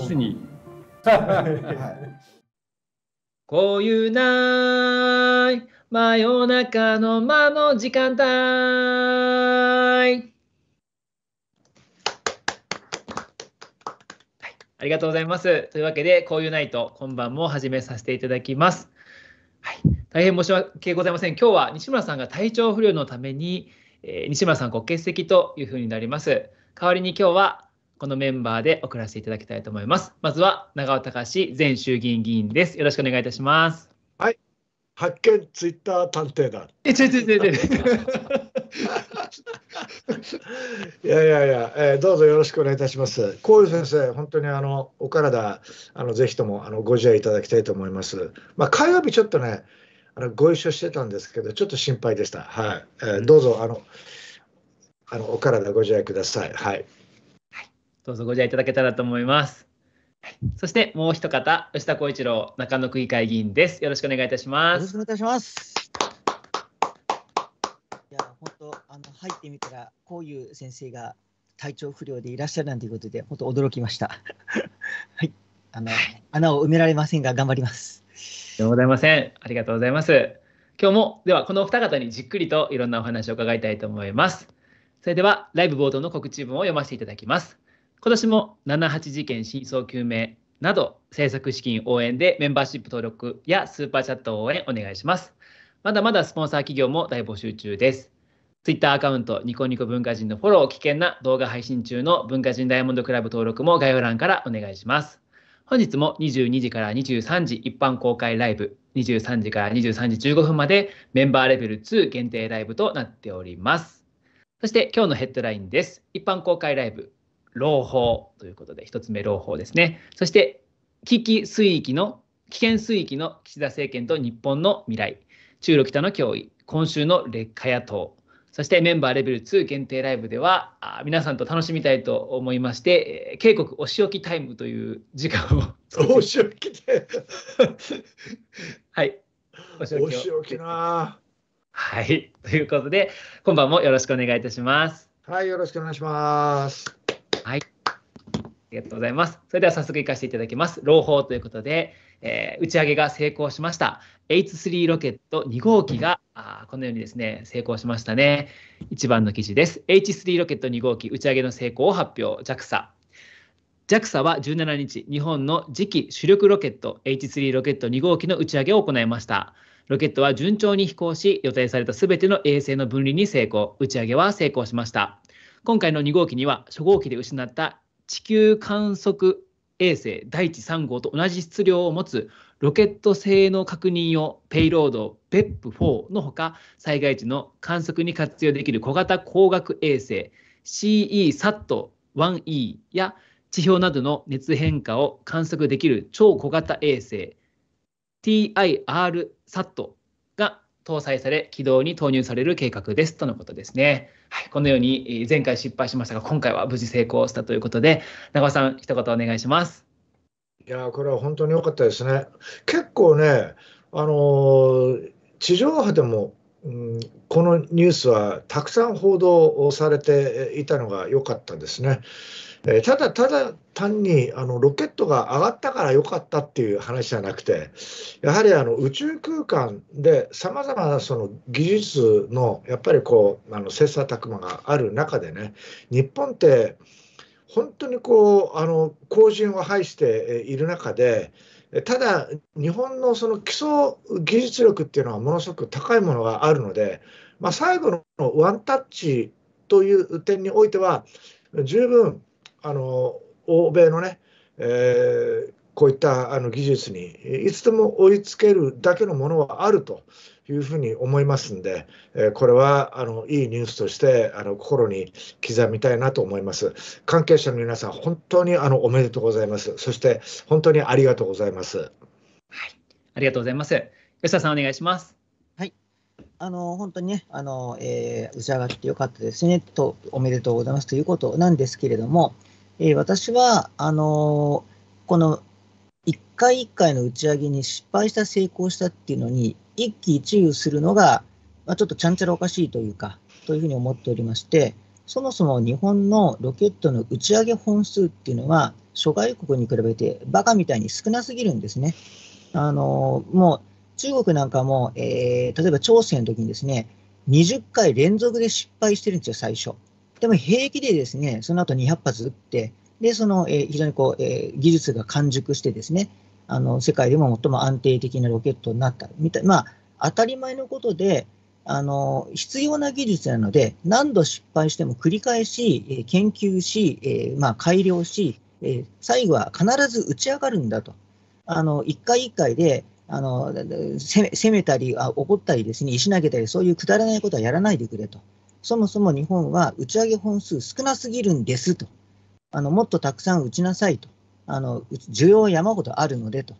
するに。こういうない真夜中の間の時間帯。ありがとうございます。というわけで、こういうナイト、今晩も始めさせていただきます。はい、大変申し訳ございません。今日は西村さんが体調不良のために、えー、西村さんご欠席というふうになります。代わりに今日はこのメンバーで送らせていただきたいと思います。まずは長尾隆前衆議院議員です。よろしくお願いいたします。はい。発見ツイッター探偵団。え、ちょちょちょちょ。いやいやいや、えー、どうぞよろしくお願いいたします。こう先生、本当にあのお体あのぜひともあのご自愛いただきたいと思います。まあ、火曜日ちょっとねあのご一緒してたんですけど、ちょっと心配でした。はい、えー、どうぞあのあのお体ご自愛ください。はい。どうぞご自愛いただけたらと思います。そしてもう一方、吉田浩一郎中野区議会議員です。よろしくお願いいたします。よろしくお願いします。いや、本当、あの、入ってみたら、こういう先生が体調不良でいらっしゃるなんていうことで、本当驚きました。はい、あの、穴を埋められませんが、頑張ります。ではございません。ありがとうございます。今日も、では、このお二方にじっくりといろんなお話を伺いたいと思います。それでは、ライブ冒頭の告知文を読ませていただきます。今年も78事件真相究明など制作資金応援でメンバーシップ登録やスーパーチャット応援お願いします。まだまだスポンサー企業も大募集中です。Twitter アカウントニコニコ文化人のフォロー危険な動画配信中の文化人ダイヤモンドクラブ登録も概要欄からお願いします。本日も22時から23時一般公開ライブ、23時から23時15分までメンバーレベル2限定ライブとなっております。そして今日のヘッドラインです。一般公開ライブ、朗報ということで、1つ目朗報ですね。そして、危機水域の、危険水域の岸田政権と日本の未来、中ロ北の脅威、今週の劣化野党、そしてメンバーレベル2限定ライブでは、皆さんと楽しみたいと思いまして、えー、渓谷お仕置きタイムという時間を。お仕置きではい。お仕置き。仕置きなはい。ということで、今晩もよろしくお願いいたします。はい、よろしくお願いします。はい。ありがとうございます。それでは早速行かせていただきます。朗報ということで、えー、打ち上げが成功しました。H3 ロケット2号機があこのようにですね、成功しましたね。1番の記事です。H3 ロケット2号機打ち上げの成功を発表。JAXA。JAXA は17日、日本の次期主力ロケット H3 ロケット2号機の打ち上げを行いました。ロケットは順調に飛行し、予定されたすべての衛星の分離に成功、打ち上げは成功しました。今回の2号機には初号機で失った地球観測衛星第一3号と同じ質量を持つロケット性能確認用ペイロード BEP4 のほか災害時の観測に活用できる小型光学衛星 CESAT1E や地表などの熱変化を観測できる超小型衛星 TIRSAT 搭載され、軌道に投入される計画ですとのことですね。はい、このように前回失敗しましたが、今回は無事成功したということで、長尾さん、一言お願いします。いやこれは本当に良かったですね。結構ね、あのー、地上波でも、うん、このニュースはたくさん報道をされていたのが良かったですね。えただただ単にあのロケットが上がったから良かったっていう話じゃなくて、やはりあの宇宙空間でさまざまなその技術のやっぱりこうあの切磋琢磨がある中でね、日本って本当にこうあの後進を排している中で、ただ日本のその基礎技術力っていうのはものすごく高いものがあるので、まあ、最後のワンタッチという点においては十分あの欧米のね、えー、こういったあの技術にいつでも追いつけるだけのものはあるというふうに思いますんで、えー、これはあのいいニュースとしてあの心に刻みたいなと思います。関係者の皆さん、本当にあのおめでとうございます。そして本当にありがとうございます。はい、ありがとうございます。吉田さん、お願いします。あの本当にね、あのえー、打ち上がってよかったですねと、おめでとうございますということなんですけれども、えー、私は、あのー、この1回1回の打ち上げに失敗した、成功したっていうのに、一喜一憂するのが、まあ、ちょっとちゃんちゃらおかしいというか、というふうに思っておりまして、そもそも日本のロケットの打ち上げ本数っていうのは、諸外国に比べてバカみたいに少なすぎるんですね。あのー、もう中国なんかも、え例えば朝鮮の時にですね、20回連続で失敗してるんですよ、最初。でも平気でですね、その後200発撃って、で、その、えー、非常にこう、えー、技術が完熟してですね、あの、世界でも最も安定的なロケットになった、みたいまあ、当たり前のことで、あの、必要な技術なので、何度失敗しても繰り返し、えー、研究し、えー、まあ、改良し、えー、最後は必ず打ち上がるんだと。あの、一回一回で、あの、攻めたりあ、怒ったりですね、石投げたり、そういうくだらないことはやらないでくれと。そもそも日本は打ち上げ本数少なすぎるんですと、あのもっとたくさん打ちなさいと、あの需要は山ほどあるのでと。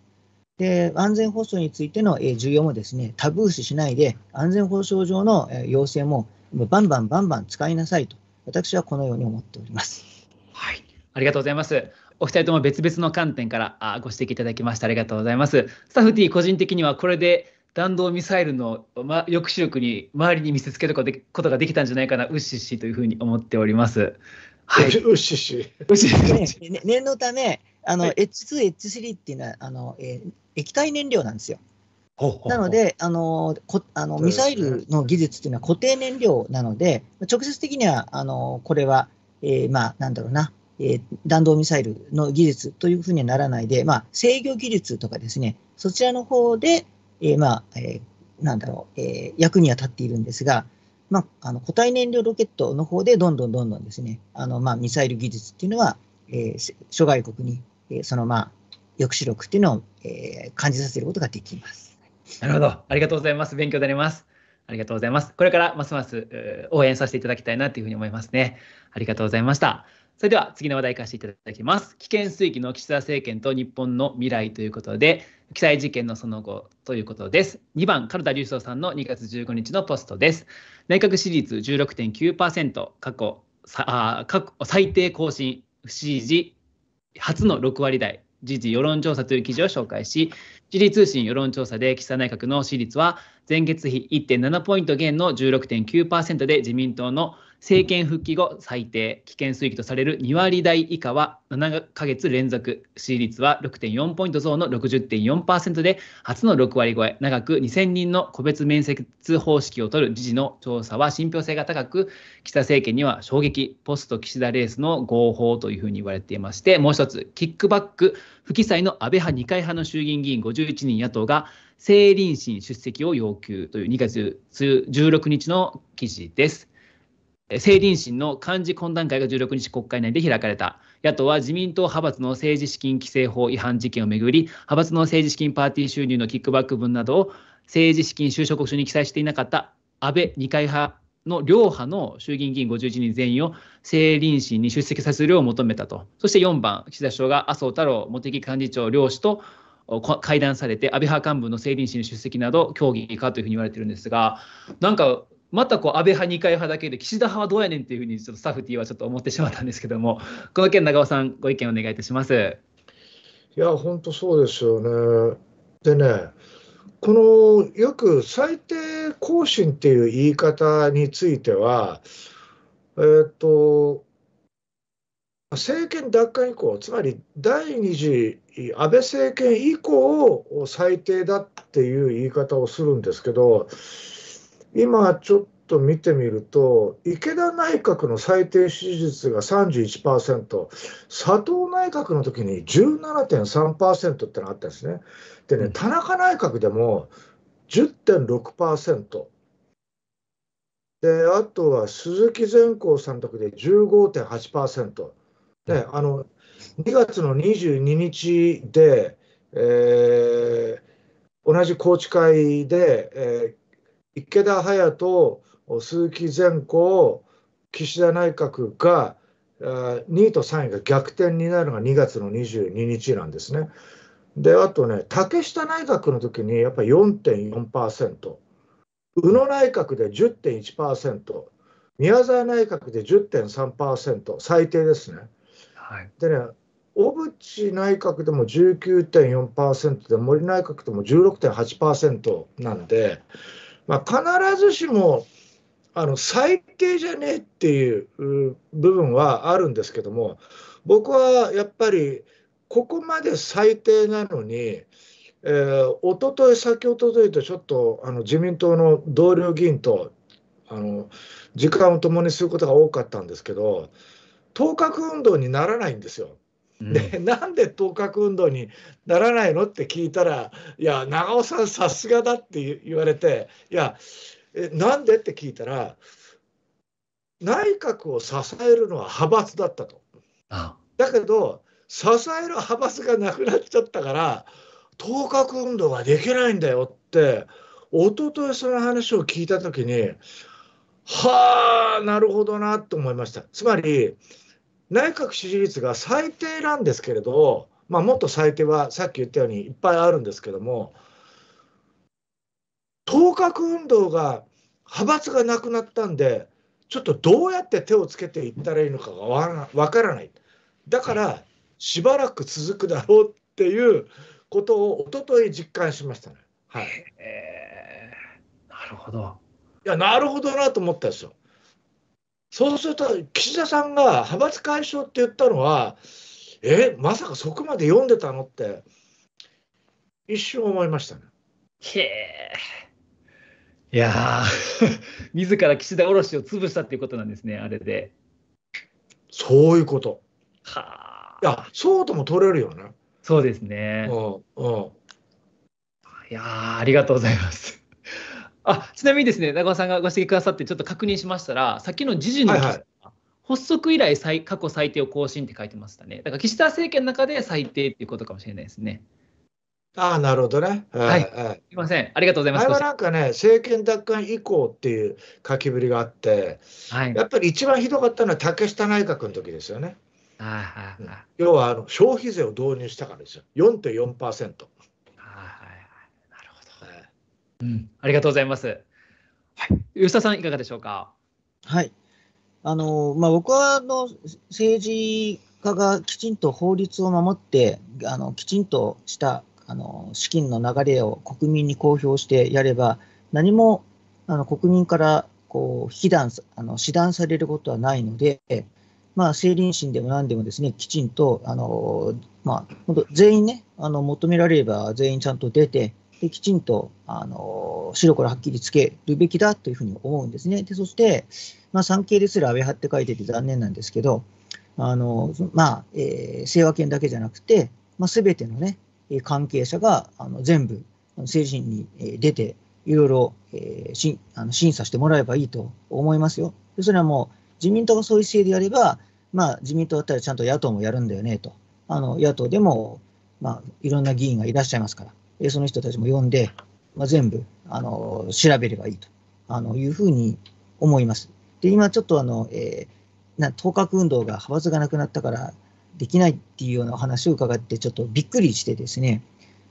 で安全保障についての需要もですねタブー視しないで、安全保障上の要請もバンバンバンバン使いなさいと、私はこのように思っております。はい、ありがとうございます。お二人とも別々の観点からご指摘いただきました。ありがとうございます。スタッフ T 個人的にはこれで弾道ミサイルの、ま、抑止力に周りに見せつけることができたんじゃないかな、うっしッしというふうに思っております。はい、うっしッし。うっしね、念のため、あの、はい、H2、H3 っていうのはあの、えー、液体燃料なんですよ。なので、あのこあのミサイルの技術というのは固定燃料なので、直接的にはあのこれは、えー、まあ、なんだろうな、えー、弾道ミサイルの技術というふうにはならないで、まあ、制御技術とかですね、そちらの方で、えー、まあ、えー、なんだろう、えー、役には立っているんですが、まあ、あの固体燃料ロケットの方でどんどんどんどんですね、あのまあ、ミサイル技術っていうのは、えー、諸外国に、えー、そのまあ抑止力っていうのを、えー、感じさせることができます。なるほど、ありがとうございます。勉強になります。ありがとうございます。これからますます応援させていただきたいなというふうに思いますね。ありがとうございました。それでは次の話題いかせていただきます。危険水域の岸田政権と日本の未来ということで、記載事件のその後ということです。2番、軽田隆翔さんの2月15日のポストです。内閣支持率16.9%、過去あ過去最低更新、不支持初の6割台、時事世論調査という記事を紹介し、時事通信世論調査で岸田内閣の支持率は前月比1.7ポイント減の16.9%で自民党の政権復帰後最低危険水域とされる2割台以下は7ヶ月連続支持率は6.4ポイント増の60.4%で初の6割超え長く2000人の個別面接方式を取る知事の調査は信憑性が高く岸田政権には衝撃ポスト岸田レースの合法というふうに言われていましてもう一つキックバック不記載の安倍派二階派の衆議院議員51人野党が政倫審出席を要求という2月16日の記事です。政倫審の幹事懇談会が16日国会内で開かれた。野党は自民党派閥の政治資金規正法違反事件をめぐり、派閥の政治資金パーティー収入のキックバック分などを政治資金収支報告書に記載していなかった安倍二階派の両派の衆議院議員51人全員を政倫審に出席させるよう求めたと。そして4番、岸田首相が麻生太郎茂木幹事長両氏と会談されて安倍派幹部の政倫審出席など協議かというふうに言われているんですがなんかまたこう安倍派、二階派だけで、岸田派はどうやねんっていうふうに、ちょっとサフティはちょっと思ってしまったんですけども、この件、長尾さん、ご意見お願いいたします。いや、本当そうですよね。でね、このよく最低更新っていう言い方については、えー、っと、政権奪還以降、つまり第2次安倍政権以降、最低だっていう言い方をするんですけど、今ちょっと見てみると、池田内閣の最低支持率が31%、佐藤内閣の時に17.3%ってのがあったんですね。でね、田中内閣でも10.6%。で、あとは鈴木善光さんの時で15.8%。ね、あの2月の22日で、えー、同じ宏池会で、えー、池田隼人、鈴木善子、岸田内閣が、2位と3位が逆転になるのが2月の22日なんですね。で、あとね、竹下内閣の時にやっぱり4.4%、宇野内閣で10.1%、宮沢内閣で10.3%、最低ですね。はい、でね、小渕内閣でも19.4%で、森内閣でも16.8%なんで、まあ、必ずしもあの最低じゃねえっていう部分はあるんですけども僕はやっぱりここまで最低なのに、えー、一昨日先おとといとちょっとあの自民党の同僚議員とあの時間を共にすることが多かったんですけど当確運動にならないんですよ。でなんで頭角運動にならないのって聞いたら「いや長尾さんさすがだ」って言われて「いやえなんで?」って聞いたら内閣を支えるのは派閥だったと。だけど支える派閥がなくなっちゃったから頭角運動ができないんだよって一昨日その話を聞いた時にはあなるほどなと思いました。つまり内閣支持率が最低なんですけれど、まあ、もっと最低はさっき言ったようにいっぱいあるんですけども、当確運動が派閥がなくなったんで、ちょっとどうやって手をつけていったらいいのかがわからない。だからしばらく続くだろうっていうことを一昨日実感しましたね。はい。えー、なるほど。いや、なるほどなと思ったですよ。そうすると、岸田さんが派閥解消って言ったのは、え、まさかそこまで読んでたのって、一瞬思いましたね。へえ。いやー、自ら岸田おろしを潰したっていうことなんですね、あれで。そういうこと。はあ。いや、そうとも取れるよね。そうですね。うん。うん。いやありがとうございます。あちなみにですね、長尾さんがご指摘くださってちょっと確認しましたら、さっきの時事の記事、はいはい、発足以来最過去最低を更新って書いてましたね。だから岸田政権の中で最低っていうことかもしれないですね。ああ、なるほどね。はい。はい、すみません。ありがとうございます。れはなんかね、政権奪還以降っていう書きぶりがあって、はい、やっぱり一番ひどかったのは竹下内閣の時ですよね。はいはいはい、要はあの消費税を導入したからですよ。4.4%。うん、ありがとうございます。はい、吉田さん、いかがでしょうか。はい。あの、まあ、僕は、あの、政治家がきちんと法律を守って、あの、きちんとした、あの、資金の流れを国民に公表してやれば、何も、あの、国民から、こう、非弾、あの、指弾されることはないので、まあ、政倫審でも何でもですね、きちんと、あの、まあ、本当全員ね、あの、求められれば全員ちゃんと出て、きちんとあの白黒はっきりつけるべきだというふうに思うんですね。でそして、まあ、産経ですら安倍派って書いてて残念なんですけど、あのまあえー、清和権だけじゃなくて、まあ、全ての、ね、関係者があの全部政治に出て、いろいろ、えー、しあの審査してもらえばいいと思いますよ。それはもう自民党がそういう姿勢でやれば、まあ、自民党だったらちゃんと野党もやるんだよねと、あの野党でも、まあ、いろんな議員がいらっしゃいますから。えその人たちも呼んで、まあ、全部あの調べればいいとあのいうふうに思います。で、今ちょっとあの、えー、な頭角運動が派閥がなくなったからできないっていうようなお話を伺って、ちょっとびっくりしてですね、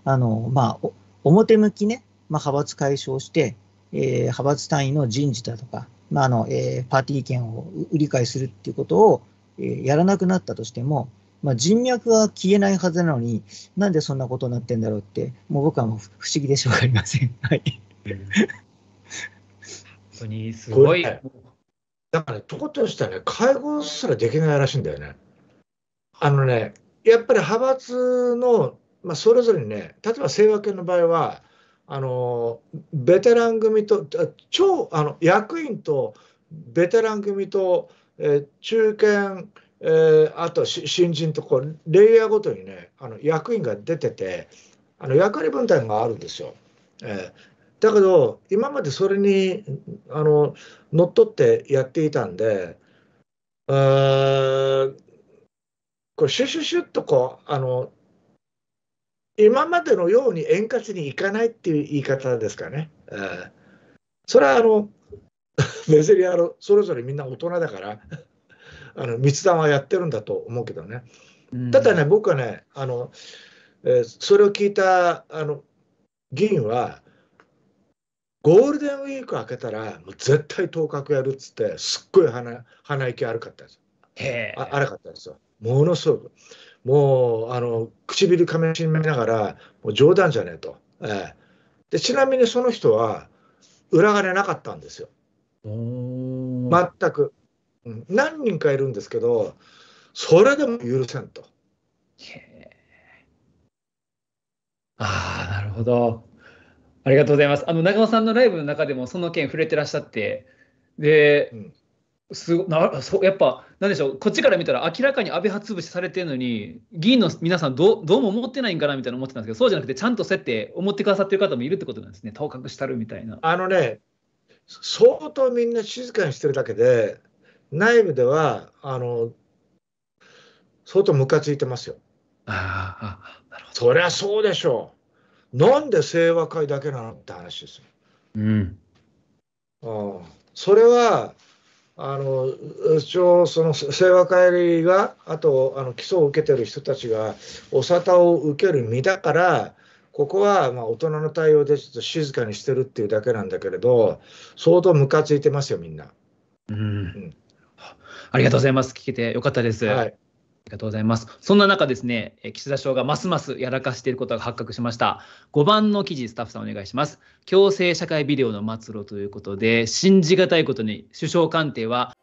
あのまあ、表向きね、まあ、派閥解消して、えー、派閥単位の人事だとか、まああのえー、パーティー券を売り買いするっていうことを、えー、やらなくなったとしても、まあ、人脈は消えないはずなのに、なんでそんなことになってんだろうって、もう僕はもう不思議でしょうがありません。はい、本当にすごい。だから、ね、とことんしたね、介護すらできないらしいんだよね。あのね、やっぱり派閥の、まあ、それぞれにね、例えば清和系の場合は、あのベテラン組と超あの役員とベテラン組と、えー、中堅えー、あと新人とこうレイヤーごとにねあの役員が出ててあの役割分担があるんですよ。えー、だけど今までそれにあの乗っ取ってやっていたんで、えー、こうシュシュシュッとこうあの今までのように円滑にいかないっていう言い方ですかね。えー、それはあの別にあのそれぞれみんな大人だから。あの密談はやってるんだと思うけどね。ただね、僕はねあの、えー、それを聞いたあの議員は、ゴールデンウィーク明けたら、もう絶対当確やるっつって、すっごい鼻鼻息悪かったですよ。あ荒かったですよ。ものすごく。もうあの唇かみしめながら、もう冗談じゃねえと。えー、でちなみにその人は、裏金なかったんですよ。全く。うん、何人かいるんですけど、それでも許せんと。ああ、なるほど。ありがとうございます。あの中尾さんのライブの中でもその件触れてらっしゃって、で、うん、すごなそやっぱ、なんでしょう、こっちから見たら明らかに安倍派潰しされてるのに、議員の皆さんど、どうも思ってないんかなみたいな思ってたんですけど、そうじゃなくて、ちゃんとそうって思ってくださってる方もいるってことなんですね、当確したるみたいな。あのね、相当みんな静かにしてるだけで、内部では、あの、相当ムカついてますよ。ああ、なるほど。そりゃそうでしょう。なんで清和会だけなのって話ですよ。うん。ああそれは、あの一応、その清和会が、あとあの起訴を受けてる人たちが、お沙汰を受ける身だから、ここはまあ大人の対応でちょっと静かにしてるっていうだけなんだけれど、相当ムカついてますよ、みんな。うん、うんありがとうございます。聞けてよかったです。はいありがとうございます。そんな中ですね、岸田首相がますますやらかしていることが発覚しました。5番の記事、スタッフさんお願いします。強制社会ビデオの末路ということで、信じがたいことに首相官邸は